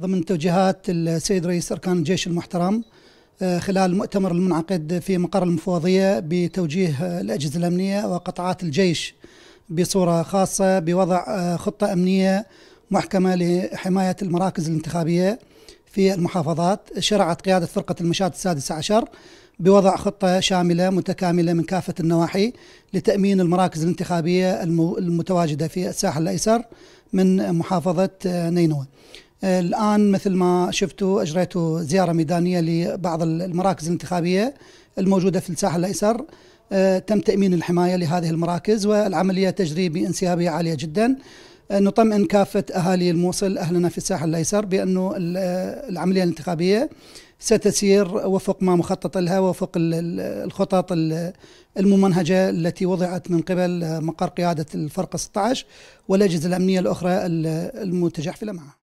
ضمن توجيهات السيد رئيس أركان الجيش المحترم آه، خلال المؤتمر المنعقد في مقر المفوضية بتوجيه الأجهزة الأمنية وقطعات الجيش بصورة خاصة بوضع آه، خطة أمنية محكمة لحماية المراكز الانتخابية في المحافظات شرعت قيادة فرقة المشاة السادسة عشر بوضع خطة شاملة متكاملة من كافة النواحي لتأمين المراكز الانتخابية المتواجدة في الساحل الأيسر من محافظة آه، نينوى الآن مثل ما شفتوا أجريتوا زيارة ميدانية لبعض المراكز الانتخابية الموجودة في الساحل الأيسر آه، تم تأمين الحماية لهذه المراكز والعملية تجري بانسيابية عالية جدا آه، نطمئن كافة أهالي الموصل أهلنا في الساحل الأيسر بأنه آه، العملية الانتخابية ستسير وفق ما مخطط لها وفق الخطط الممنهجة التي وضعت من قبل مقر قيادة الفرقة 16 والأجهزة الأمنية الأخرى المتجحفلة معها